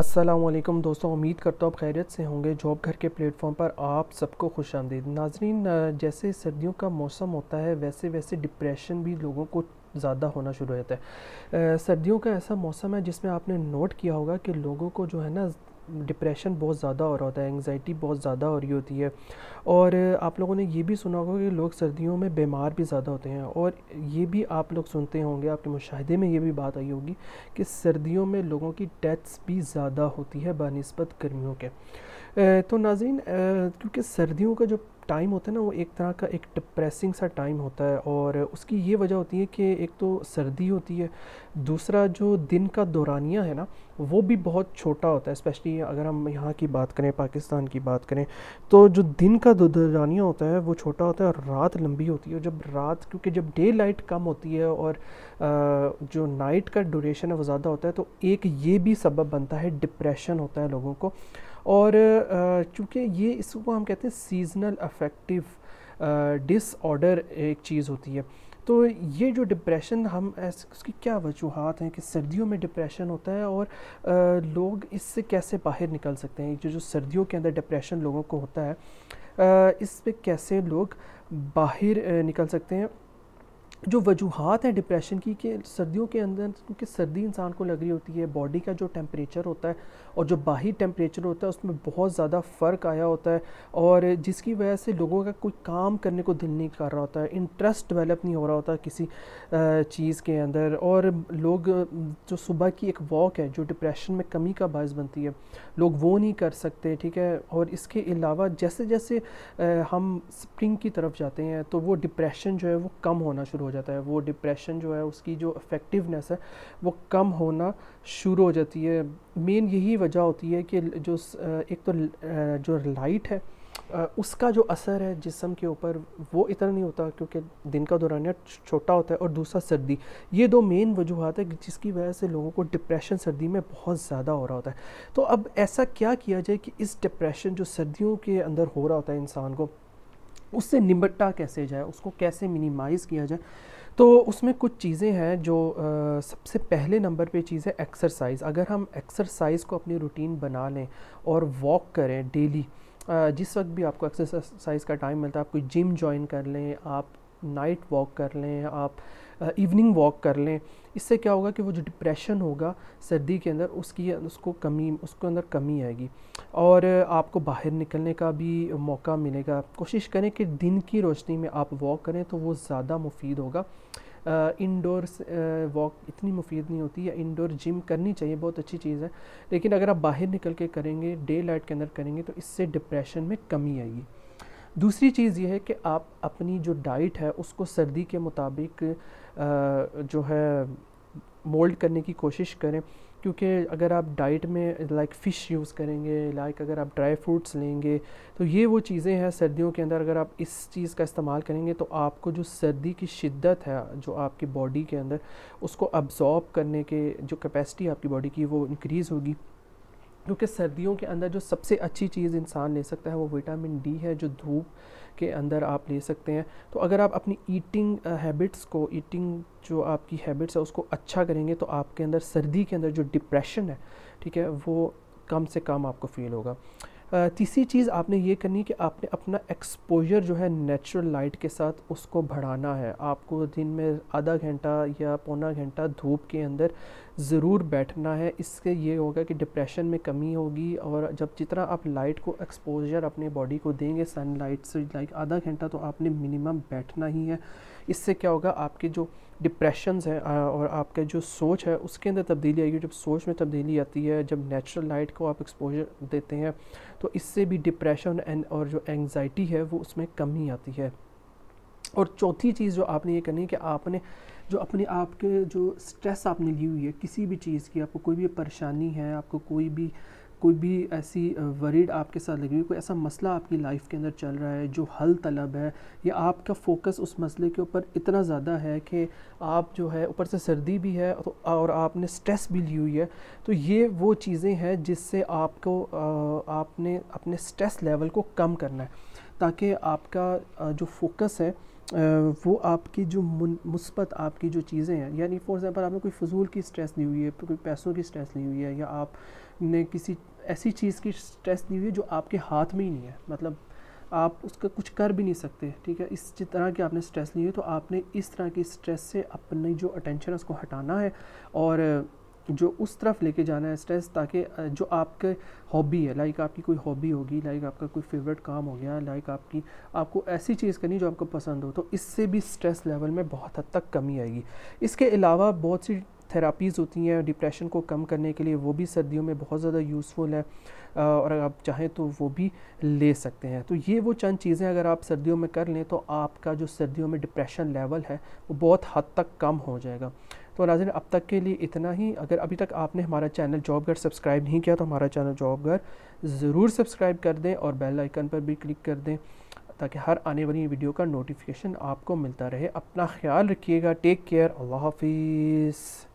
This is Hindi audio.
असलम दोस्तों उम्मीद करता हूँ आप खैरियत से होंगे जॉब घर के प्लेटफॉर्म पर आप सबको खुश आमदीद नाजरीन जैसे सर्दियों का मौसम होता है वैसे वैसे डिप्रेशन भी लोगों को ज़्यादा होना शुरू हो जाता है सर्दियों का ऐसा मौसम है जिसमें आपने नोट किया होगा कि लोगों को जो है ना डिप्रेशन बहुत ज़्यादा हो रहा होता है एंगजाइटी बहुत ज़्यादा हो रही होती है और आप लोगों ने ये भी सुना होगा कि लोग सर्दियों में बीमार भी ज़्यादा होते हैं और ये भी आप लोग सुनते होंगे आपके मुशाहदे में ये भी बात आई होगी कि सर्दियों में लोगों की डेथ्स भी ज़्यादा होती है बनस्बत गर्मियों के तो नाजीन क्योंकि सर्दियों का जो टाइम होता है ना वो एक तरह का एक डिप्रेसिंग सा टाइम होता है और उसकी ये वजह होती है कि एक तो सर्दी होती है दूसरा जो दिन का दौरानिया है ना वो भी बहुत छोटा होता है स्पेशली अगर हम यहाँ की बात करें पाकिस्तान की बात करें तो जो दिन का दौरानिया होता है वो छोटा होता है और रात लंबी होती है जब रात क्योंकि जब डे लाइट कम होती है और जो नाइट का ड्यूरेशन है वो ज़्यादा होता है तो एक ये भी सबब बनता है डिप्रेशन होता है लोगों को और चूँकि ये इसको हम कहते हैं सीजनल अफेक्टिव डिसऑर्डर एक चीज़ होती है तो ये जो डिप्रेशन हम उसकी क्या वजूहत हैं कि सर्दियों में डिप्रेशन होता है और आ, लोग इससे कैसे बाहर निकल सकते हैं जो जो सर्दियों के अंदर डिप्रेशन लोगों को होता है आ, इस पे कैसे लोग बाहर निकल सकते हैं जो वजूहत हैं डिप्रेशन की कि सर्दियों के अंदर क्योंकि सर्दी इंसान को लग रही होती है बॉडी का जो टेम्परेचर होता है और जो बाहरी टेम्परेचर होता है उसमें बहुत ज़्यादा फ़र्क आया होता है और जिसकी वजह से लोगों का कोई काम करने को दिल नहीं कर रहा होता है इंटरेस्ट डेवलप नहीं हो रहा होता किसी चीज़ के अंदर और लोग जो सुबह की एक वॉक है जो डिप्रेशन में कमी का बायस बनती है लोग वो नहीं कर सकते ठीक है और इसके अलावा जैसे जैसे हम स्प्रिंग की तरफ जाते हैं तो वो डिप्रेशन जो है वो कम होना शुरू हो जाता है वो डिप्रेशन जो है उसकी जो इफ़ेक्टिवनेस है वो कम होना शुरू हो जाती है मेन यही वजह होती है कि जो एक तो जो लाइट है उसका जो असर है जिसम के ऊपर वो इतना नहीं होता क्योंकि दिन का दौरान छोटा होता है और दूसरा सर्दी ये दो मेन वजूहत है जिसकी वजह से लोगों को डिप्रेशन सर्दी में बहुत ज़्यादा हो रहा होता है तो अब ऐसा क्या किया जाए कि इस डिप्रेशन जो सर्दियों के अंदर हो रहा होता है इंसान को उससे निबटा कैसे जाए उसको कैसे मिनिमाइज़ किया जाए तो उसमें कुछ चीज़ें हैं जो आ, सबसे पहले नंबर पे चीज़ है एक्सरसाइज अगर हम एक्सरसाइज को अपनी रूटीन बना लें और वॉक करें डेली जिस वक्त भी आपको एक्सरसाइज का टाइम मिलता है आप कोई जिम ज्वाइन कर लें आप नाइट वॉक कर लें आप इवनिंग वॉक कर लें इससे क्या होगा कि वो जो डिप्रेशन होगा सर्दी के अंदर उसकी उसको कमी उसके अंदर कमी आएगी और आपको बाहर निकलने का भी मौका मिलेगा कोशिश करें कि दिन की रोशनी में आप वॉक करें तो वो ज़्यादा मुफीद होगा इंडोर वॉक इतनी मुफीद नहीं होती या इंडोर जिम करनी चाहिए बहुत अच्छी चीज़ है लेकिन अगर आप बाहर निकल के करेंगे डे लाइट के अंदर करेंगे तो इससे डिप्रेशन में कमी आएगी दूसरी चीज़ ये है कि आप अपनी जो डाइट है उसको सर्दी के मुताबिक जो है मोल्ड करने की कोशिश करें क्योंकि अगर आप डाइट में लाइक फ़िश यूज़ करेंगे लाइक अगर आप ड्राई फ्रूट्स लेंगे तो ये वो चीज़ें हैं सर्दियों के अंदर अगर आप इस चीज़ का इस्तेमाल करेंगे तो आपको जो सर्दी की शिद्दत है जो आपकी बॉडी के अंदर उसको अब्ज़ॉर्ब करने के जो कैपेसिटी आपकी बॉडी की वो इनक्रीज़ होगी क्योंकि सर्दियों के अंदर जो सबसे अच्छी चीज़ इंसान ले सकता है वो विटामिन डी है जो धूप के अंदर आप ले सकते हैं तो अगर आप अपनी ईटिंग हैबिट्स को ईटिंग जो आपकी हैबिट्स है उसको अच्छा करेंगे तो आपके अंदर सर्दी के अंदर जो डिप्रेशन है ठीक है वो कम से कम आपको फील होगा तीसरी चीज़ आपने ये करनी कि आपने अपना एक्सपोजर जो है नेचुरल लाइट के साथ उसको बढ़ाना है आपको दिन में आधा घंटा या पौना घंटा धूप के अंदर ज़रूर बैठना है इससे ये होगा कि डिप्रेशन में कमी होगी और जब जितना आप लाइट को एक्सपोजर अपने बॉडी को देंगे सन लाइट से लाइक आधा घंटा तो आपने मिनिमम बैठना ही है इससे क्या होगा आपके जो डिप्रेशन है और आपका जो सोच है उसके अंदर तब्दीली आएगी जब सोच में तब्दीली आती है जब नेचुरल लाइट को आप एक्सपोजर देते हैं तो इससे भी डिप्रेशन एंड और जो एंगजाइटी है वो उसमें कमी आती है और चौथी चीज़ जो आपने ये करनी है कि आपने जो अपने आपके जो स्ट्रेस आपने ली हुई है किसी भी चीज़ की आपको कोई भी परेशानी है आपको कोई भी कोई भी ऐसी वरीड आपके साथ लगी हुई कोई ऐसा मसला आपकी लाइफ के अंदर चल रहा है जो हल तलब है या आपका फोकस उस मसले के ऊपर इतना ज़्यादा है कि आप जो है ऊपर से सर्दी भी है तो और आपने स्ट्रेस भी ली हुई है तो ये वो चीज़ें हैं जिससे आपको आपने अपने स्ट्रेस लेवल को कम करना है ताकि आपका जो फोकस है वो आपकी जो मुस्बत आपकी जो चीज़ें हैं यानी फॉर एग्ज़ाम्पल आपने कोई फजूल की स्ट्रेस ली हुई है कोई पैसों की स्ट्रेस ली हुई है या आपने किसी ऐसी चीज़ की स्ट्रेस दी हुई है जो आपके हाथ में ही नहीं है मतलब आप उसका कुछ कर भी नहीं सकते ठीक है इस तरह की आपने स्ट्रेस ली है तो आपने इस तरह की स्ट्रेस से अपनी जो अटेंशन है उसको हटाना है और जो उस तरफ लेके जाना है स्ट्रेस ताकि जो आपके हॉबी है लाइक आपकी कोई हॉबी होगी लाइक आपका कोई फेवरेट काम हो गया लाइक आपकी आपको ऐसी चीज़ करनी जो आपको पसंद हो तो इससे भी स्ट्रेस लेवल में बहुत हद तक कमी आएगी इसके अलावा बहुत सी थेरापीज़ होती हैं डिप्रेशन को कम करने के लिए वो भी सर्दियों में बहुत ज़्यादा यूज़फुल है और अगर आप चाहें तो वो भी ले सकते हैं तो ये वो चंद चीज़ें अगर आप सर्दियों में कर लें तो आपका जो सर्दियों में डिप्रेशन लेवल है वो बहुत हद तक कम हो जाएगा तो नाजिन अब तक के लिए इतना ही अगर अभी तक आपने हमारा चैनल जॉब घर सब्सक्राइब नहीं किया तो हमारा चैनल जॉब घर ज़रूर सब्सक्राइब कर दें और बेल आइकन पर भी क्लिक कर दें ताकि हर आने वाली वीडियो का नोटिफिकेशन आपको मिलता रहे अपना ख्याल रखिएगा टेक केयर अल्लाह हाफिज़